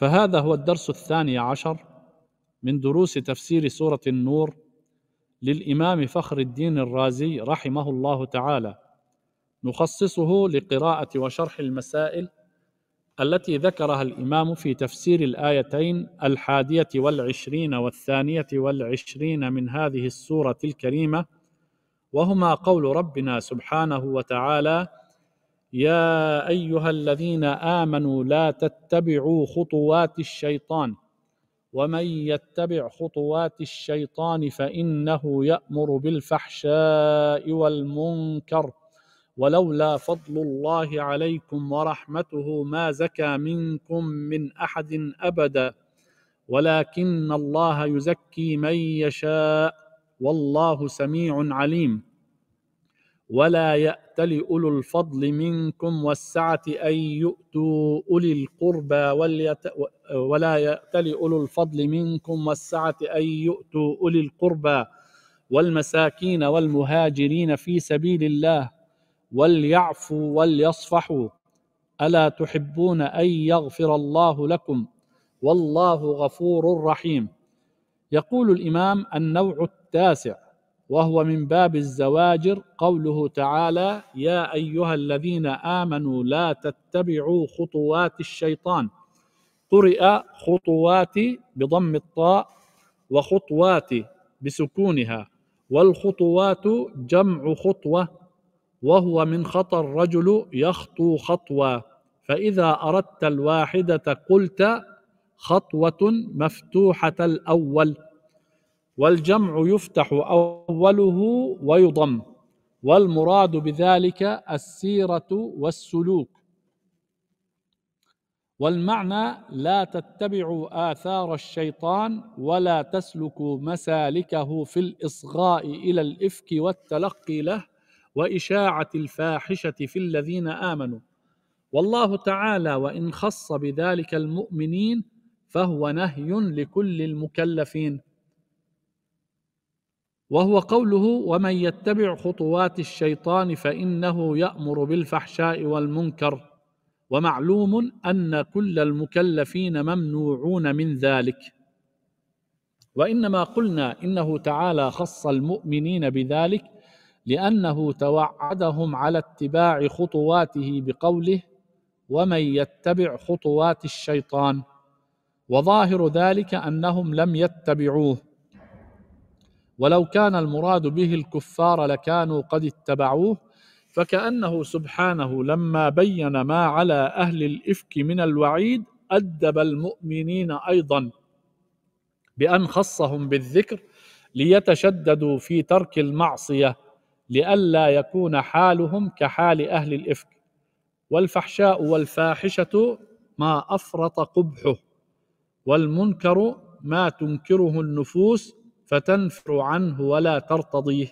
فهذا هو الدرس الثاني عشر من دروس تفسير سورة النور للإمام فخر الدين الرازي رحمه الله تعالى نخصصه لقراءة وشرح المسائل التي ذكرها الإمام في تفسير الآيتين الحادية والعشرين والثانية والعشرين من هذه السورة الكريمة وهما قول ربنا سبحانه وتعالى يا ايها الذين امنوا لا تتبعوا خطوات الشيطان ومن يتبع خطوات الشيطان فانه يامر بالفحشاء والمنكر ولولا فضل الله عليكم ورحمته ما زكى منكم من احد ابدا ولكن الله يزكي من يشاء والله سميع عليم ولا يأتي أولو الفضل منكم والسعة أن يؤتوا أولي القربى وليت... ولا يأتل أولو الفضل منكم والسعة أن يؤتوا أولي القربى والمساكين والمهاجرين في سبيل الله وليعفوا وليصفحوا ألا تحبون أن يغفر الله لكم والله غفور رحيم يقول الإمام النوع التاسع وهو من باب الزواجر قوله تعالى يا ايها الذين امنوا لا تتبعوا خطوات الشيطان قرئ خطوات بضم الطاء وخطوات بسكونها والخطوات جمع خطوه وهو من خطى الرجل يخطو خطوه فاذا اردت الواحده قلت خطوه مفتوحه الاول والجمع يفتح أوله ويضم والمراد بذلك السيرة والسلوك والمعنى لا تتبعوا آثار الشيطان ولا تسلكوا مسالكه في الإصغاء إلى الإفك والتلقي له وإشاعة الفاحشة في الذين آمنوا والله تعالى وإن خص بذلك المؤمنين فهو نهي لكل المكلفين وهو قوله ومن يتبع خطوات الشيطان فانه يامر بالفحشاء والمنكر ومعلوم ان كل المكلفين ممنوعون من ذلك وانما قلنا انه تعالى خص المؤمنين بذلك لانه توعدهم على اتباع خطواته بقوله ومن يتبع خطوات الشيطان وظاهر ذلك انهم لم يتبعوه ولو كان المراد به الكفار لكانوا قد اتبعوه فكأنه سبحانه لما بين ما على أهل الإفك من الوعيد أدب المؤمنين أيضا بأن خصهم بالذكر ليتشددوا في ترك المعصية لئلا يكون حالهم كحال أهل الإفك والفحشاء والفاحشة ما أفرط قبحه والمنكر ما تنكره النفوس فتنفر عنه ولا ترتضيه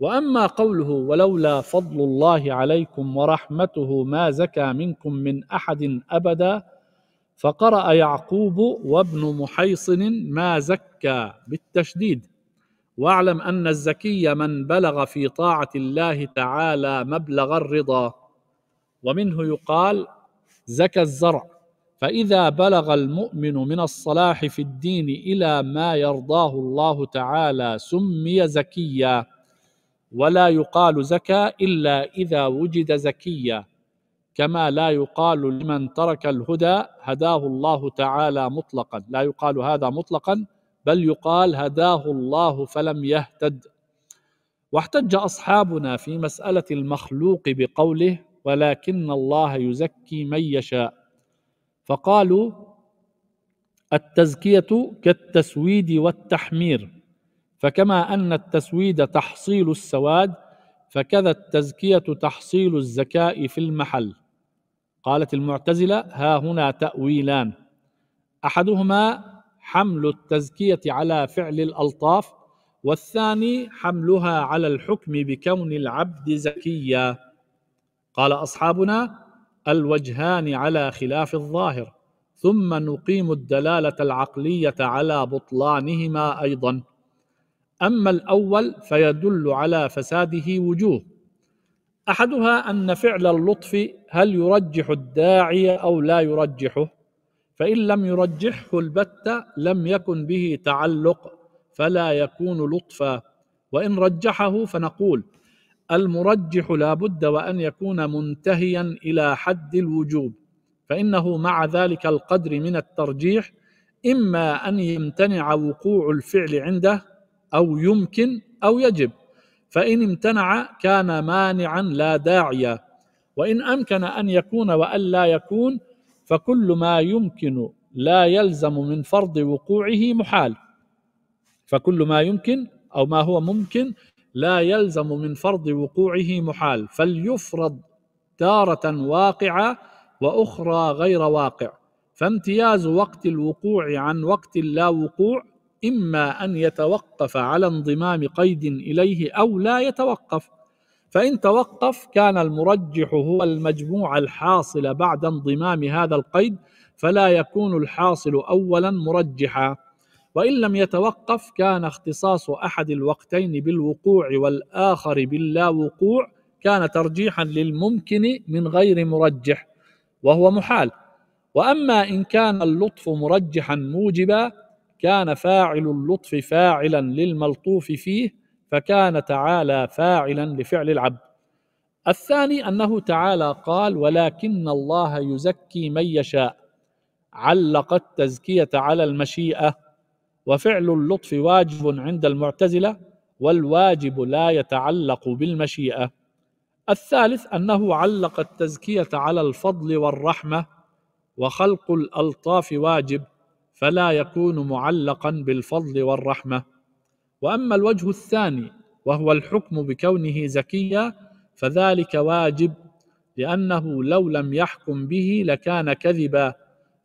واما قوله ولولا فضل الله عليكم ورحمته ما زكى منكم من احد ابدا فقرا يعقوب وابن محيصن ما زكى بالتشديد واعلم ان الزكي من بلغ في طاعه الله تعالى مبلغ الرضا ومنه يقال زكى الزرع فاذا بلغ المؤمن من الصلاح في الدين الى ما يرضاه الله تعالى سمي زكيا ولا يقال زكى الا اذا وجد زكيا كما لا يقال لمن ترك الهدى هداه الله تعالى مطلقا لا يقال هذا مطلقا بل يقال هداه الله فلم يهتد واحتج اصحابنا في مساله المخلوق بقوله ولكن الله يزكي من يشاء فقالوا التزكية كالتسويد والتحمير فكما أن التسويد تحصيل السواد فكذا التزكية تحصيل الزكاء في المحل قالت المعتزلة ها هنا تأويلان أحدهما حمل التزكية على فعل الألطاف والثاني حملها على الحكم بكون العبد زكيا قال أصحابنا الوجهان على خلاف الظاهر ثم نقيم الدلاله العقليه على بطلانهما ايضا اما الاول فيدل على فساده وجوه احدها ان فعل اللطف هل يرجح الداعي او لا يرجحه فان لم يرجحه البته لم يكن به تعلق فلا يكون لطفا وان رجحه فنقول المرجح لا بد وأن يكون منتهيا إلى حد الوجوب فإنه مع ذلك القدر من الترجيح إما أن يمتنع وقوع الفعل عنده أو يمكن أو يجب فإن امتنع كان مانعا لا داعيا وإن أمكن أن يكون وألا يكون فكل ما يمكن لا يلزم من فرض وقوعه محال فكل ما يمكن أو ما هو ممكن لا يلزم من فرض وقوعه محال فليفرض تارة واقعة وأخرى غير واقع فامتياز وقت الوقوع عن وقت اللا وقوع إما أن يتوقف على انضمام قيد إليه أو لا يتوقف فإن توقف كان المرجح هو المجموع الحاصل بعد انضمام هذا القيد فلا يكون الحاصل أولا مرجحا وان لم يتوقف كان اختصاص احد الوقتين بالوقوع والاخر باللا وقوع كان ترجيحا للممكن من غير مرجح وهو محال واما ان كان اللطف مرجحا موجبا كان فاعل اللطف فاعلا للملطوف فيه فكان تعالى فاعلا لفعل العبد الثاني انه تعالى قال ولكن الله يزكي من يشاء علق التزكيه على المشيئه وفعل اللطف واجب عند المعتزلة والواجب لا يتعلق بالمشيئة الثالث أنه علق التزكية على الفضل والرحمة وخلق الألطاف واجب فلا يكون معلقا بالفضل والرحمة وأما الوجه الثاني وهو الحكم بكونه زكيا فذلك واجب لأنه لو لم يحكم به لكان كذبا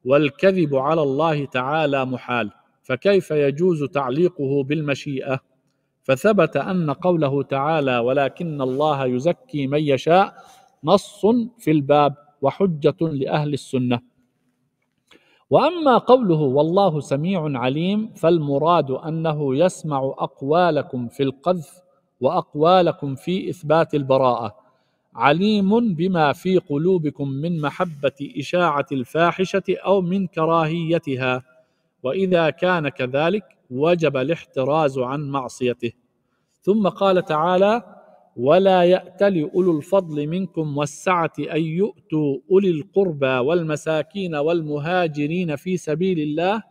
والكذب على الله تعالى محال فكيف يجوز تعليقه بالمشيئه فثبت ان قوله تعالى ولكن الله يزكي من يشاء نص في الباب وحجه لاهل السنه واما قوله والله سميع عليم فالمراد انه يسمع اقوالكم في القذف واقوالكم في اثبات البراءه عليم بما في قلوبكم من محبه اشاعه الفاحشه او من كراهيتها واذا كان كذلك وجب الاحتراز عن معصيته ثم قال تعالى ولا يأتل أولو الفضل منكم والسعة أن يؤتوا أولي القربى والمساكين والمهاجرين في سبيل الله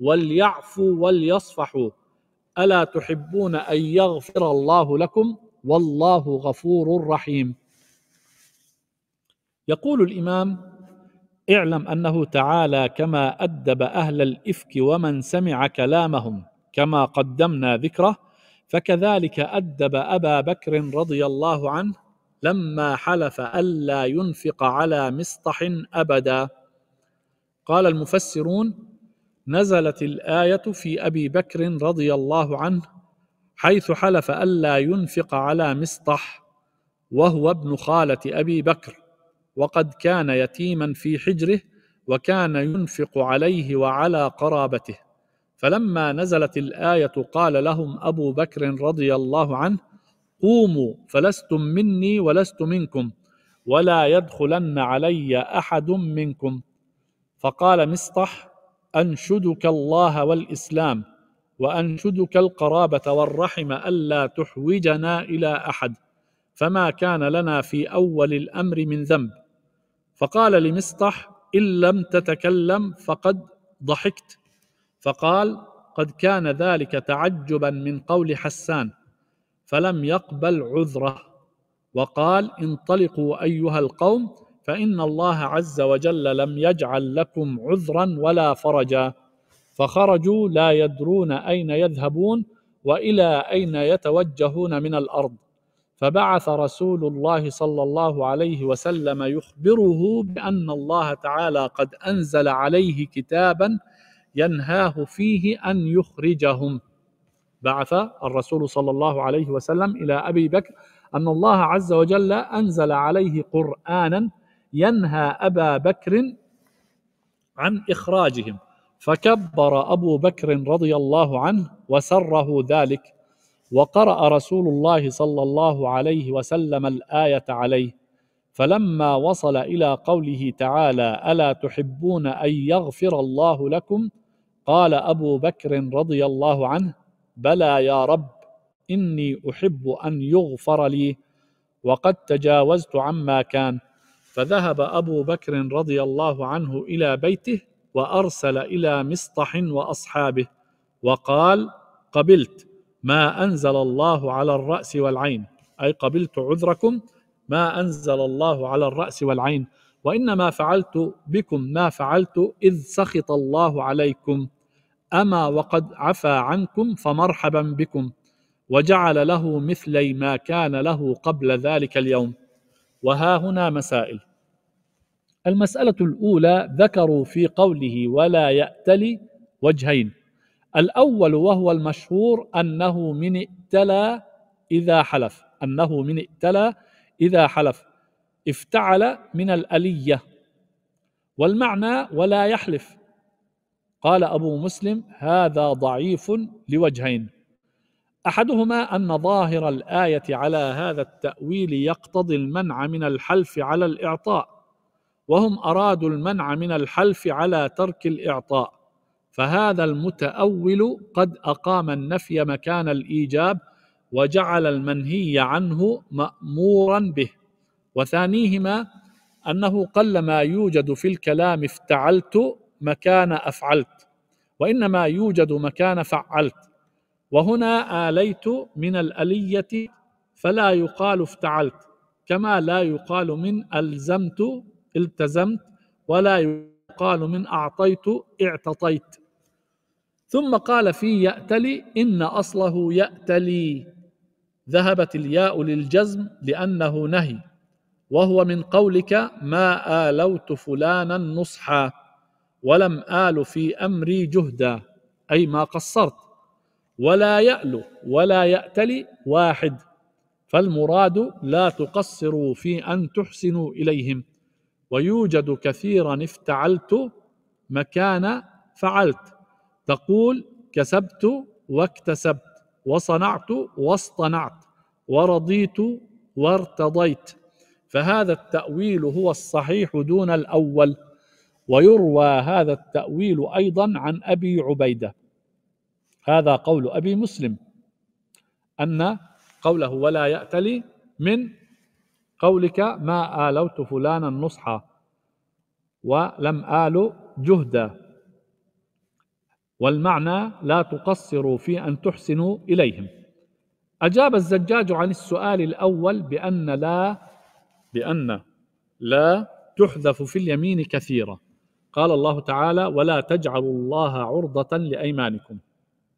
وليعفوا وليصفحوا ألا تحبون أن يغفر الله لكم والله غفور رحيم يقول الإمام اعلم انه تعالى كما ادب اهل الافك ومن سمع كلامهم كما قدمنا ذكره فكذلك ادب ابا بكر رضي الله عنه لما حلف الا ينفق على مسطح ابدا قال المفسرون نزلت الايه في ابي بكر رضي الله عنه حيث حلف الا ينفق على مسطح وهو ابن خاله ابي بكر وقد كان يتيما في حجره وكان ينفق عليه وعلى قرابته فلما نزلت الايه قال لهم ابو بكر رضي الله عنه قوموا فلستم مني ولست منكم ولا يدخلن علي احد منكم فقال مسطح انشدك الله والاسلام وانشدك القرابه والرحم الا تحوجنا الى احد فما كان لنا في اول الامر من ذنب فقال لمسطح إن لم تتكلم فقد ضحكت فقال قد كان ذلك تعجبا من قول حسان فلم يقبل عذره وقال انطلقوا أيها القوم فإن الله عز وجل لم يجعل لكم عذرا ولا فرجا فخرجوا لا يدرون أين يذهبون وإلى أين يتوجهون من الأرض فبعث رسول الله صلى الله عليه وسلم يخبره بان الله تعالى قد انزل عليه كتابا ينهاه فيه ان يخرجهم بعث الرسول صلى الله عليه وسلم الى ابي بكر ان الله عز وجل انزل عليه قرانا ينهى ابا بكر عن اخراجهم فكبر ابو بكر رضي الله عنه وسره ذلك وقرأ رسول الله صلى الله عليه وسلم الآية عليه فلما وصل إلى قوله تعالى ألا تحبون أن يغفر الله لكم قال أبو بكر رضي الله عنه بلى يا رب إني أحب أن يغفر لي وقد تجاوزت عما كان فذهب أبو بكر رضي الله عنه إلى بيته وأرسل إلى مصطح وأصحابه وقال قبلت ما أنزل الله على الرأس والعين أي قبلت عذركم ما أنزل الله على الرأس والعين وإنما فعلت بكم ما فعلت إذ سخط الله عليكم أما وقد عفى عنكم فمرحبا بكم وجعل له مثلي ما كان له قبل ذلك اليوم وها هنا مسائل المسألة الأولى ذكروا في قوله ولا يأتلي وجهين الأول وهو المشهور أنه من ائتلى إذا حلف أنه من ائتلى إذا حلف افتعل من الألية والمعنى ولا يحلف قال أبو مسلم هذا ضعيف لوجهين أحدهما أن ظاهر الآية على هذا التأويل يقتضي المنع من الحلف على الإعطاء وهم أرادوا المنع من الحلف على ترك الإعطاء فهذا المتأول قد أقام النفي مكان الإيجاب وجعل المنهي عنه مأمورا به وثانيهما أنه قلما يوجد في الكلام افتعلت مكان أفعلت وإنما يوجد مكان فعلت وهنا آليت من الألية فلا يقال افتعلت كما لا يقال من ألزمت التزمت ولا يقال من أعطيت اعتطيت ثم قال في يأتلي إن أصله يأتلي ذهبت الياء للجزم لأنه نهي وهو من قولك ما آلوت فلانا نصحا ولم آل في أمري جهدا أي ما قصرت ولا يألو ولا يأتلي واحد فالمراد لا تقصروا في أن تحسنوا إليهم ويوجد كثيرا افتعلت مكان فعلت تقول كسبت واكتسبت وصنعت واصطنعت ورضيت وارتضيت فهذا التأويل هو الصحيح دون الأول ويروى هذا التأويل أيضا عن أبي عبيدة هذا قول أبي مسلم أن قوله ولا يأتلي من قولك ما آلوت فلانا نصحا ولم آل جهدا والمعنى لا تقصروا في أن تحسنوا إليهم أجاب الزجاج عن السؤال الأول بأن لا بأن لا تحذف في اليمين كثيرا قال الله تعالى ولا تجعلوا الله عرضة لأيمانكم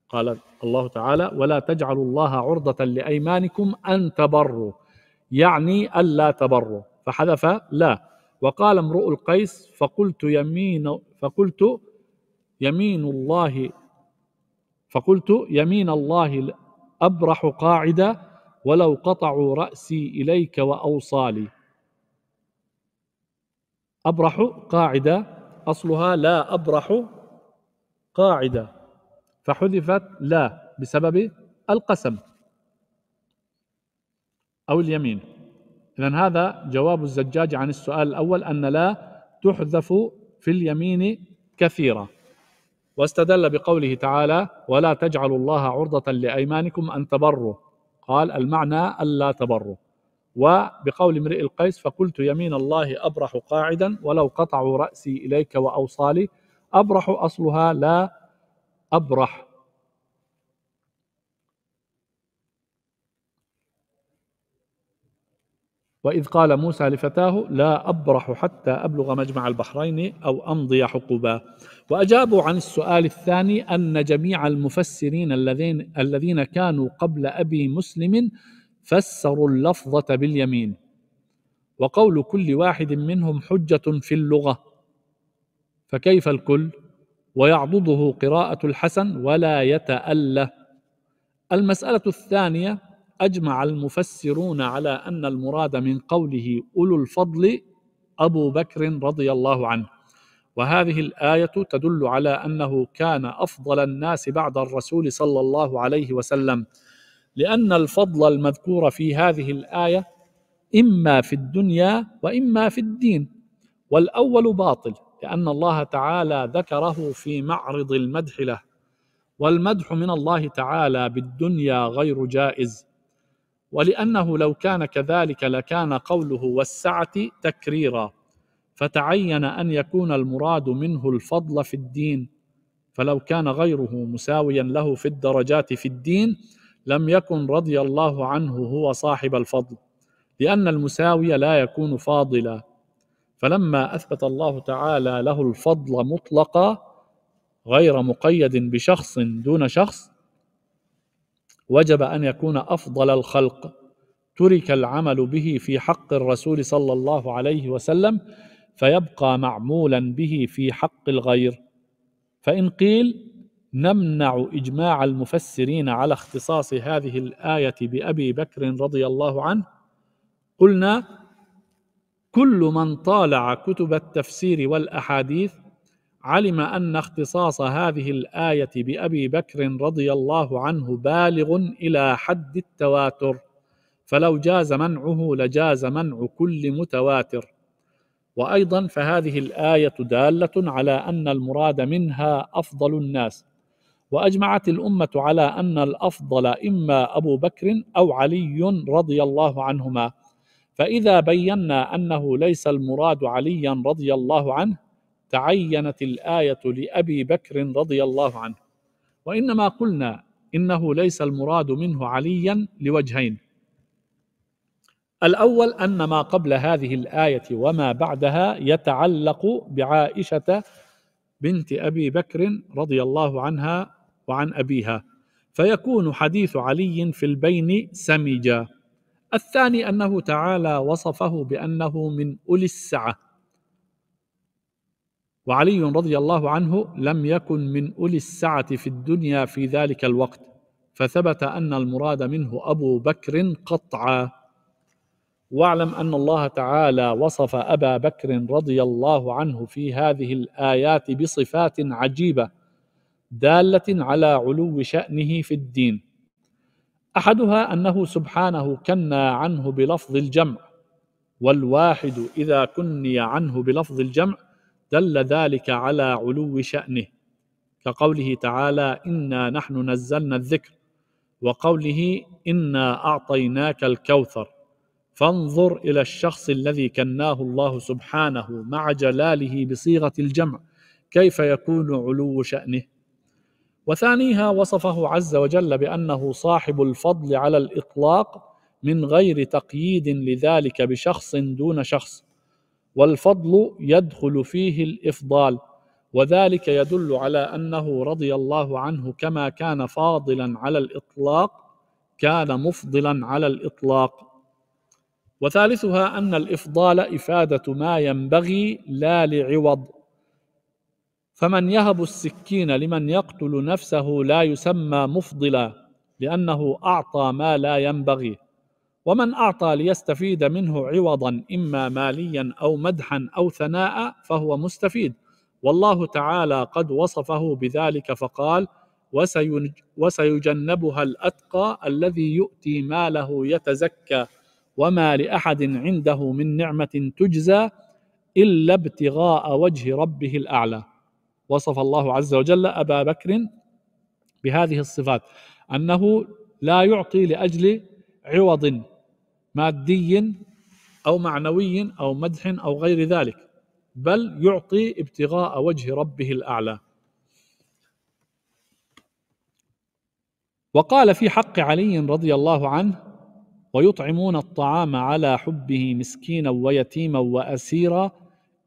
قال الله تعالى ولا تجعلوا الله عرضة لأيمانكم أن تبروا يعني ألا تبروا فحذف لا وقال امرؤ القيس فقلت يمين فقلت يمين الله فقلت يمين الله أبرح قاعدة ولو قطعوا رأسي إليك وأوصالي أبرح قاعدة أصلها لا أبرح قاعدة فحذفت لا بسبب القسم أو اليمين إذا هذا جواب الزجاج عن السؤال الأول أن لا تحذف في اليمين كثيرا واستدل بقوله تعالى ولا تجعلوا الله عرضة لأيمانكم أن تبروا قال المعنى ألا تبروا وبقول امرئ القيس فقلت يمين الله أبرح قاعدا ولو قطعوا رأسي إليك وأوصالي أبرح أصلها لا أبرح وإذ قال موسى لفتاه لا أبرح حتى أبلغ مجمع البحرين أو أمضي حقبا وأجابوا عن السؤال الثاني أن جميع المفسرين الذين, الذين كانوا قبل أبي مسلم فسروا اللفظة باليمين وقول كل واحد منهم حجة في اللغة فكيف الكل ويعضده قراءة الحسن ولا يتأله المسألة الثانية أجمع المفسرون على أن المراد من قوله أولو الفضل أبو بكر رضي الله عنه وهذه الآية تدل على أنه كان أفضل الناس بعد الرسول صلى الله عليه وسلم لأن الفضل المذكور في هذه الآية إما في الدنيا وإما في الدين والأول باطل لأن الله تعالى ذكره في معرض المدح له والمدح من الله تعالى بالدنيا غير جائز ولأنه لو كان كذلك لكان قوله والسعة تكريرا فتعين أن يكون المراد منه الفضل في الدين فلو كان غيره مساويا له في الدرجات في الدين لم يكن رضي الله عنه هو صاحب الفضل لأن المساوي لا يكون فاضلا فلما أثبت الله تعالى له الفضل مطلقا غير مقيد بشخص دون شخص وجب ان يكون افضل الخلق ترك العمل به في حق الرسول صلى الله عليه وسلم فيبقى معمولا به في حق الغير فان قيل نمنع اجماع المفسرين على اختصاص هذه الايه بابي بكر رضي الله عنه قلنا كل من طالع كتب التفسير والاحاديث علم ان اختصاص هذه الايه بابي بكر رضي الله عنه بالغ الى حد التواتر فلو جاز منعه لجاز منع كل متواتر وايضا فهذه الايه داله على ان المراد منها افضل الناس واجمعت الامه على ان الافضل اما ابو بكر او علي رضي الله عنهما فاذا بينا انه ليس المراد عليا رضي الله عنه تعينت الآية لأبي بكر رضي الله عنه وإنما قلنا إنه ليس المراد منه عليا لوجهين الأول أن ما قبل هذه الآية وما بعدها يتعلق بعائشة بنت أبي بكر رضي الله عنها وعن أبيها فيكون حديث علي في البين سمجا الثاني أنه تعالى وصفه بأنه من أولي السعة وعلي رضي الله عنه لم يكن من اولي السعه في الدنيا في ذلك الوقت فثبت ان المراد منه ابو بكر قطعا واعلم ان الله تعالى وصف ابا بكر رضي الله عنه في هذه الايات بصفات عجيبه داله على علو شانه في الدين احدها انه سبحانه كنى عنه بلفظ الجمع والواحد اذا كني عنه بلفظ الجمع دل ذلك على علو شأنه كقوله تعالى إنا نحن نزلنا الذكر وقوله إنا أعطيناك الكوثر فانظر إلى الشخص الذي كناه الله سبحانه مع جلاله بصيغة الجمع كيف يكون علو شأنه وثانيها وصفه عز وجل بأنه صاحب الفضل على الإطلاق من غير تقييد لذلك بشخص دون شخص والفضل يدخل فيه الافضال وذلك يدل على انه رضي الله عنه كما كان فاضلا على الاطلاق كان مفضلا على الاطلاق وثالثها ان الافضال افاده ما ينبغي لا لعوض فمن يهب السكين لمن يقتل نفسه لا يسمى مفضلا لانه اعطى ما لا ينبغي ومن اعطى ليستفيد منه عوضا اما ماليا او مدحا او ثناء فهو مستفيد والله تعالى قد وصفه بذلك فقال وسيجنبها الاتقى الذي يؤتي ماله يتزكى وما لاحد عنده من نعمه تجزى الا ابتغاء وجه ربه الاعلى وصف الله عز وجل ابا بكر بهذه الصفات انه لا يعطي لاجل عوض مادي أو معنوي أو مدح أو غير ذلك بل يعطي ابتغاء وجه ربه الأعلى وقال في حق علي رضي الله عنه ويطعمون الطعام على حبه مسكينا ويتيما واسيرا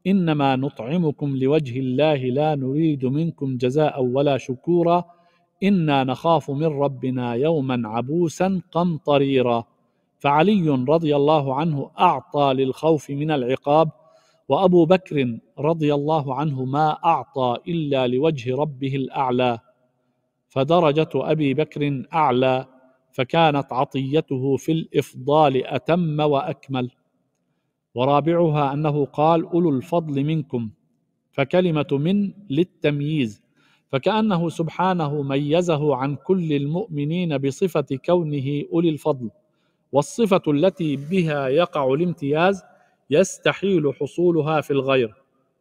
انما نطعمكم لوجه الله لا نريد منكم جزاء ولا شكورا انا نخاف من ربنا يوما عبوسا قمطريرا فعلي رضي الله عنه اعطى للخوف من العقاب وابو بكر رضي الله عنه ما اعطى الا لوجه ربه الاعلى فدرجه ابي بكر اعلى فكانت عطيته في الافضال اتم واكمل ورابعها انه قال اولو الفضل منكم فكلمه من للتمييز فكانه سبحانه ميزه عن كل المؤمنين بصفه كونه اولي الفضل والصفة التي بها يقع الامتياز يستحيل حصولها في الغير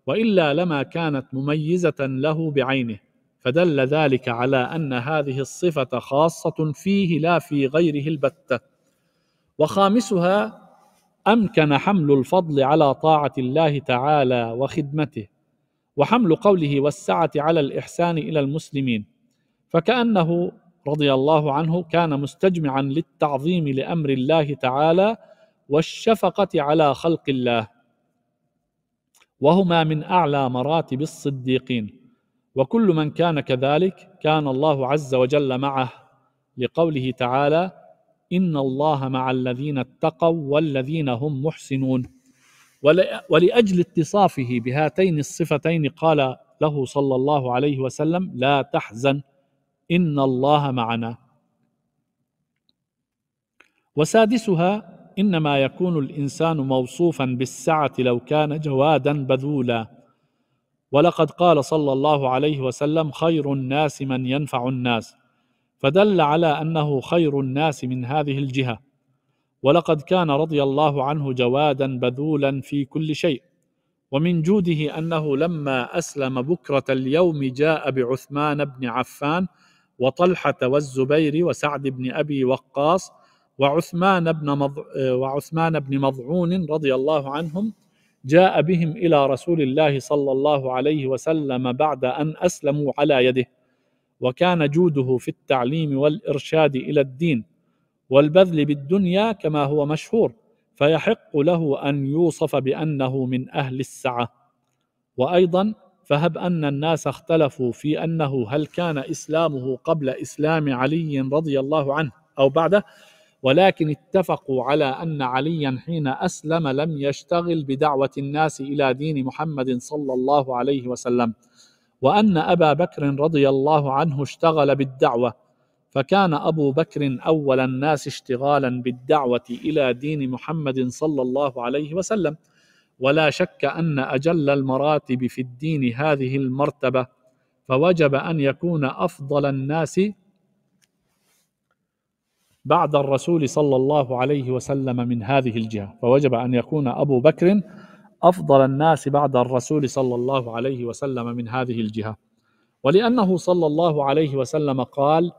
والا لما كانت مميزه له بعينه فدل ذلك على ان هذه الصفه خاصه فيه لا في غيره البته وخامسها امكن حمل الفضل على طاعه الله تعالى وخدمته وحمل قوله والسعه على الاحسان الى المسلمين فكانه رضي الله عنه كان مستجمعا للتعظيم لامر الله تعالى والشفقه على خلق الله وهما من اعلى مراتب الصديقين وكل من كان كذلك كان الله عز وجل معه لقوله تعالى ان الله مع الذين اتقوا والذين هم محسنون ولاجل اتصافه بهاتين الصفتين قال له صلى الله عليه وسلم لا تحزن إن الله معنا وسادسها إنما يكون الإنسان موصوفا بالسعة لو كان جوادا بذولا ولقد قال صلى الله عليه وسلم خير الناس من ينفع الناس فدل على أنه خير الناس من هذه الجهة ولقد كان رضي الله عنه جوادا بذولا في كل شيء ومن جوده أنه لما أسلم بكرة اليوم جاء بعثمان بن عفان وطلحة والزبير وسعد بن أبي وقاص وعثمان بن مض... وعثمان بن مضعون رضي الله عنهم جاء بهم إلى رسول الله صلى الله عليه وسلم بعد أن أسلموا على يده وكان جوده في التعليم والإرشاد إلى الدين والبذل بالدنيا كما هو مشهور فيحق له أن يوصف بأنه من أهل السعة وأيضا فهب أن الناس اختلفوا في أنه هل كان إسلامه قبل إسلام علي رضي الله عنه أو بعده ولكن اتفقوا على أن عليا حين أسلم لم يشتغل بدعوة الناس إلى دين محمد صلى الله عليه وسلم وأن أبا بكر رضي الله عنه اشتغل بالدعوة فكان أبو بكر أول الناس اشتغالا بالدعوة إلى دين محمد صلى الله عليه وسلم ولا شك ان اجل المراتب في الدين هذه المرتبه فوجب ان يكون افضل الناس بعد الرسول صلى الله عليه وسلم من هذه الجهه فوجب ان يكون ابو بكر افضل الناس بعد الرسول صلى الله عليه وسلم من هذه الجهه ولانه صلى الله عليه وسلم قال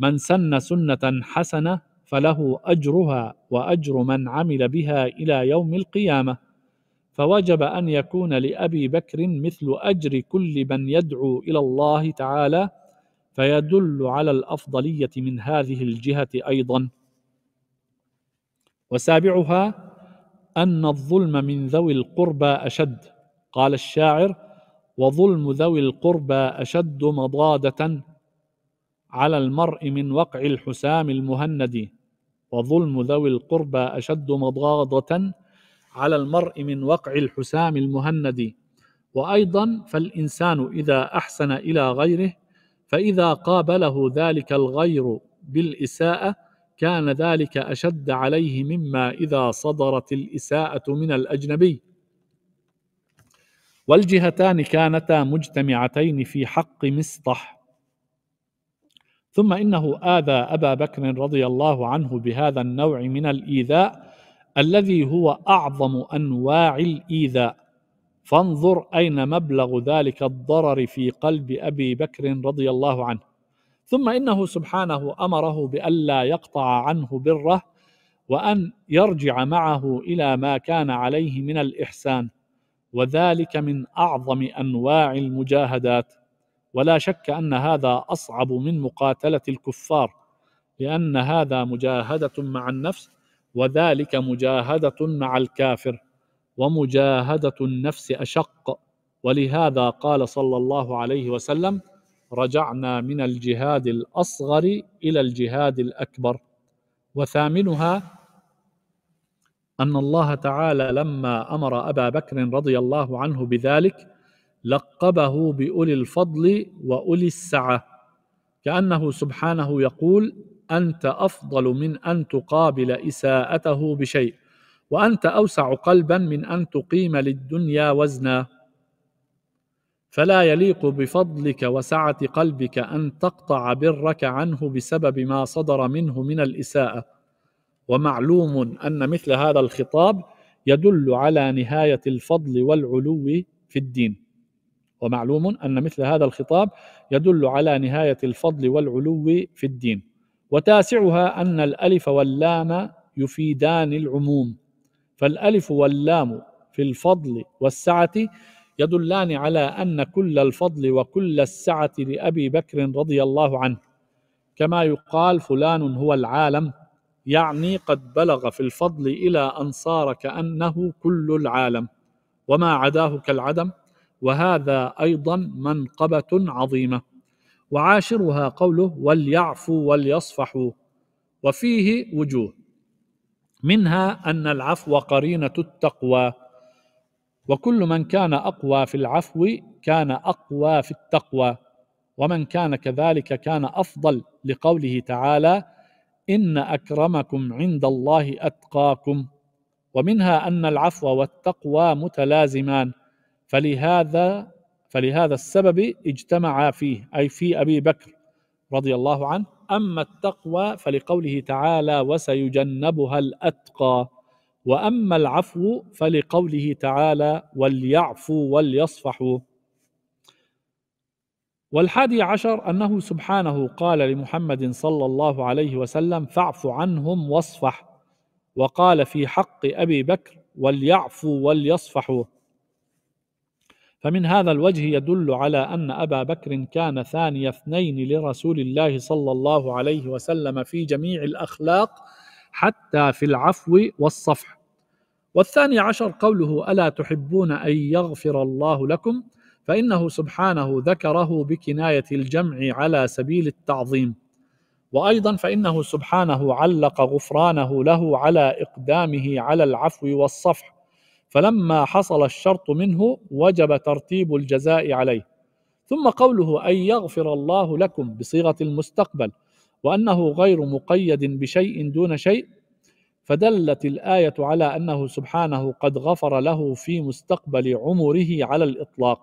من سن سنه حسنه فله اجرها واجر من عمل بها الى يوم القيامه فوجب ان يكون لابي بكر مثل اجر كل من يدعو الى الله تعالى فيدل على الافضليه من هذه الجهه ايضا وسابعها ان الظلم من ذوي القربى اشد قال الشاعر وظلم ذوي القربى اشد مضاده على المرء من وقع الحسام المهند وظلم ذوي القربى اشد مضاده على المرء من وقع الحسام المهند وايضا فالانسان اذا احسن الى غيره فاذا قابله ذلك الغير بالاساءه كان ذلك اشد عليه مما اذا صدرت الاساءه من الاجنبي والجهتان كانتا مجتمعتين في حق مسطح ثم انه اذى ابا بكر رضي الله عنه بهذا النوع من الايذاء الذي هو اعظم انواع الايذاء فانظر اين مبلغ ذلك الضرر في قلب ابي بكر رضي الله عنه ثم انه سبحانه امره بالا يقطع عنه بره وان يرجع معه الى ما كان عليه من الاحسان وذلك من اعظم انواع المجاهدات ولا شك ان هذا اصعب من مقاتله الكفار لان هذا مجاهده مع النفس وذلك مجاهده مع الكافر ومجاهده النفس اشق ولهذا قال صلى الله عليه وسلم رجعنا من الجهاد الاصغر الى الجهاد الاكبر وثامنها ان الله تعالى لما امر ابا بكر رضي الله عنه بذلك لقبه باولي الفضل واولي السعه كانه سبحانه يقول انت افضل من ان تقابل اساءته بشيء وانت اوسع قلبا من ان تقيم للدنيا وزنا فلا يليق بفضلك وسعه قلبك ان تقطع برك عنه بسبب ما صدر منه من الاساءه ومعلوم ان مثل هذا الخطاب يدل على نهايه الفضل والعلو في الدين ومعلوم ان مثل هذا الخطاب يدل على نهايه الفضل والعلو في الدين وتاسعها أن الألف واللام يفيدان العموم فالألف واللام في الفضل والسعة يدلان على أن كل الفضل وكل السعة لأبي بكر رضي الله عنه كما يقال فلان هو العالم يعني قد بلغ في الفضل إلى أن صار كأنه كل العالم وما عداه كالعدم وهذا أيضا منقبة عظيمة وعاشرها قوله وليعفوا وليصفحوا وفيه وجوه منها ان العفو قرينه التقوى وكل من كان اقوى في العفو كان اقوى في التقوى ومن كان كذلك كان افضل لقوله تعالى ان اكرمكم عند الله اتقاكم ومنها ان العفو والتقوى متلازمان فلهذا فلهذا السبب اجتمعا فيه أي في أبي بكر رضي الله عنه أما التقوى فلقوله تعالى وسيجنبها الأتقى وأما العفو فلقوله تعالى وليعفوا وليصفحوا والحادي عشر أنه سبحانه قال لمحمد صلى الله عليه وسلم فاعف عنهم واصفح وقال في حق أبي بكر وليعفوا وليصفحوا فمن هذا الوجه يدل على ان ابا بكر كان ثاني اثنين لرسول الله صلى الله عليه وسلم في جميع الاخلاق حتى في العفو والصفح والثاني عشر قوله الا تحبون ان يغفر الله لكم فانه سبحانه ذكره بكنايه الجمع على سبيل التعظيم وايضا فانه سبحانه علق غفرانه له على اقدامه على العفو والصفح فلما حصل الشرط منه وجب ترتيب الجزاء عليه ثم قوله أن يغفر الله لكم بصيغة المستقبل وأنه غير مقيد بشيء دون شيء فدلت الآية على أنه سبحانه قد غفر له في مستقبل عمره على الإطلاق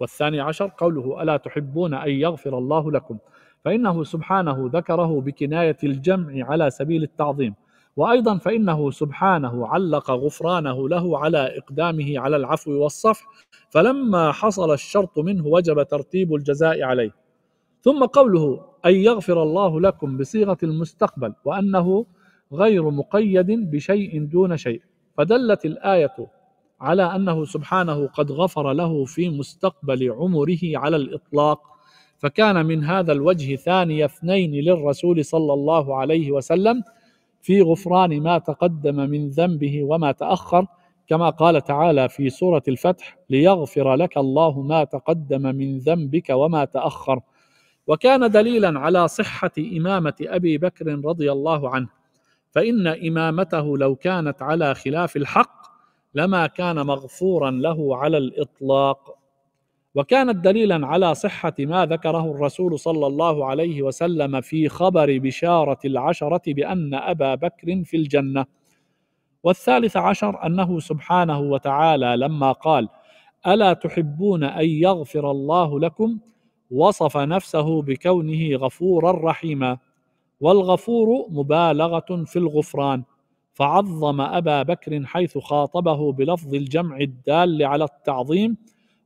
والثاني عشر قوله ألا تحبون أن يغفر الله لكم فإنه سبحانه ذكره بكناية الجمع على سبيل التعظيم وايضا فانه سبحانه علق غفرانه له على اقدامه على العفو والصفح فلما حصل الشرط منه وجب ترتيب الجزاء عليه ثم قوله ان يغفر الله لكم بصيغه المستقبل وانه غير مقيد بشيء دون شيء فدلت الايه على انه سبحانه قد غفر له في مستقبل عمره على الاطلاق فكان من هذا الوجه ثاني اثنين للرسول صلى الله عليه وسلم في غفران ما تقدم من ذنبه وما تاخر كما قال تعالى في سوره الفتح ليغفر لك الله ما تقدم من ذنبك وما تاخر وكان دليلا على صحه امامه ابي بكر رضي الله عنه فان امامته لو كانت على خلاف الحق لما كان مغفورا له على الاطلاق وكانت دليلا على صحة ما ذكره الرسول صلى الله عليه وسلم في خبر بشارة العشرة بأن أبا بكر في الجنة والثالث عشر أنه سبحانه وتعالى لما قال ألا تحبون أن يغفر الله لكم وصف نفسه بكونه غفورا رحيما والغفور مبالغة في الغفران فعظم أبا بكر حيث خاطبه بلفظ الجمع الدال على التعظيم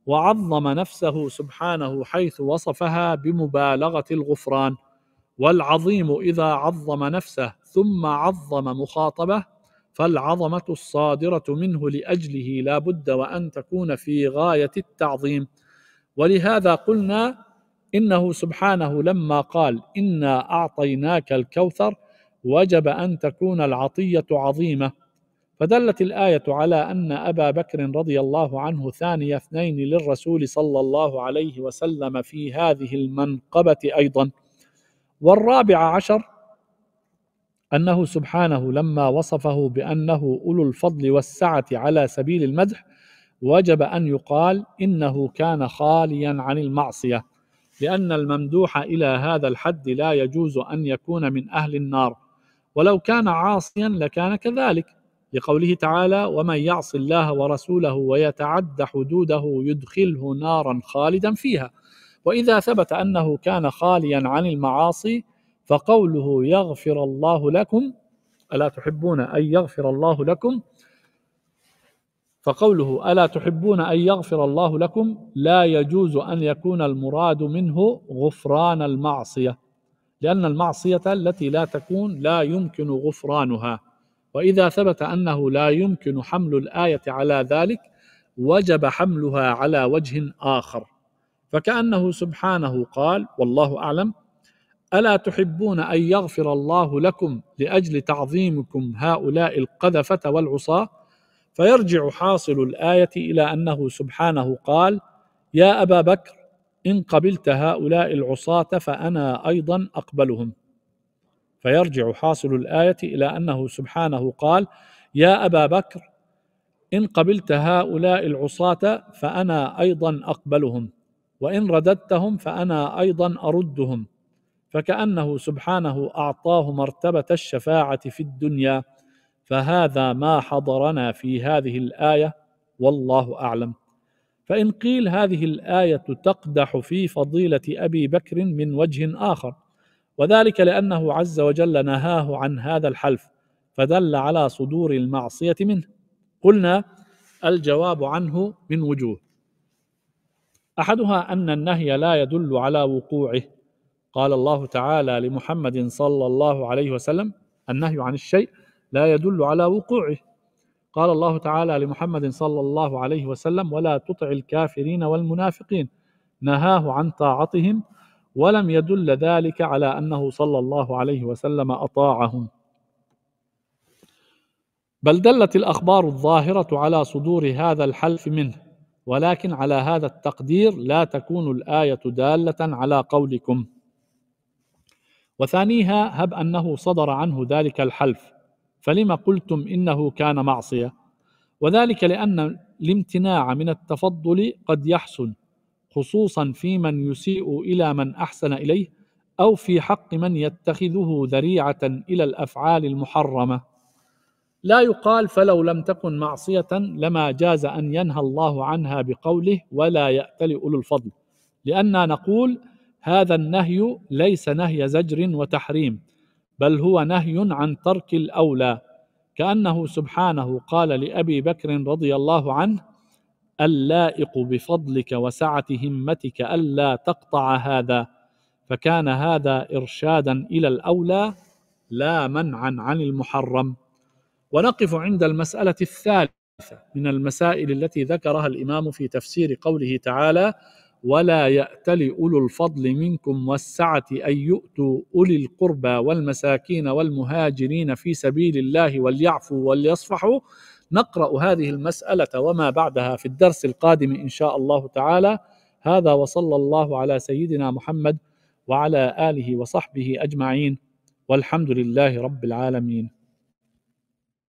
وعظم نفسه سبحانه حيث وصفها بمبالغه الغفران والعظيم اذا عظم نفسه ثم عظم مخاطبه فالعظمه الصادره منه لاجله لا بد وان تكون في غايه التعظيم ولهذا قلنا انه سبحانه لما قال انا اعطيناك الكوثر وجب ان تكون العطيه عظيمه فدلت الآية على أن أبا بكر رضي الله عنه ثاني اثنين للرسول صلى الله عليه وسلم في هذه المنقبة أيضا والرابع عشر أنه سبحانه لما وصفه بأنه أولو الفضل والسعة على سبيل المدح وجب أن يقال إنه كان خاليا عن المعصية لأن الممدوح إلى هذا الحد لا يجوز أن يكون من أهل النار ولو كان عاصيا لكان كذلك لقوله تعالى ومن يعص الله ورسوله ويتعد حدوده يدخله نارا خالدا فيها واذا ثبت انه كان خاليا عن المعاصي فقوله يغفر الله لكم الا تحبون ان يغفر الله لكم فقوله الا تحبون ان يغفر الله لكم لا يجوز ان يكون المراد منه غفران المعصيه لان المعصيه التي لا تكون لا يمكن غفرانها وإذا ثبت أنه لا يمكن حمل الآية على ذلك وجب حملها على وجه آخر فكأنه سبحانه قال والله أعلم ألا تحبون أن يغفر الله لكم لأجل تعظيمكم هؤلاء القذفة والعصاة فيرجع حاصل الآية إلى أنه سبحانه قال يا أبا بكر إن قبلت هؤلاء العصاة فأنا أيضا أقبلهم فيرجع حاصل الايه الى انه سبحانه قال يا ابا بكر ان قبلت هؤلاء العصاه فانا ايضا اقبلهم وان رددتهم فانا ايضا اردهم فكانه سبحانه اعطاه مرتبه الشفاعه في الدنيا فهذا ما حضرنا في هذه الايه والله اعلم فان قيل هذه الايه تقدح في فضيله ابي بكر من وجه اخر وذلك لانه عز وجل نهاه عن هذا الحلف فدل على صدور المعصيه منه قلنا الجواب عنه من وجوه احدها ان النهي لا يدل على وقوعه قال الله تعالى لمحمد صلى الله عليه وسلم النهي عن الشيء لا يدل على وقوعه قال الله تعالى لمحمد صلى الله عليه وسلم ولا تطع الكافرين والمنافقين نهاه عن طاعتهم ولم يدل ذلك على أنه صلى الله عليه وسلم أطاعهم بل دلت الأخبار الظاهرة على صدور هذا الحلف منه ولكن على هذا التقدير لا تكون الآية دالة على قولكم وثانيها هب أنه صدر عنه ذلك الحلف فلما قلتم إنه كان معصية وذلك لأن الامتناع من التفضل قد يحسن خصوصا في من يسيء الى من احسن اليه او في حق من يتخذه ذريعه الى الافعال المحرمه لا يقال فلو لم تكن معصيه لما جاز ان ينهى الله عنها بقوله ولا ياتل اولو الفضل لاننا نقول هذا النهي ليس نهي زجر وتحريم بل هو نهي عن ترك الاولى كانه سبحانه قال لابي بكر رضي الله عنه اللائق بفضلك وسعه همتك الا تقطع هذا فكان هذا ارشادا الى الاولى لا منعا عن المحرم ونقف عند المساله الثالثه من المسائل التي ذكرها الامام في تفسير قوله تعالى ولا ياتل اولو الفضل منكم والسعه ان يؤتوا اولي القربى والمساكين والمهاجرين في سبيل الله وليعفوا وليصفحوا نقرا هذه المساله وما بعدها في الدرس القادم ان شاء الله تعالى هذا وصلى الله على سيدنا محمد وعلى اله وصحبه اجمعين والحمد لله رب العالمين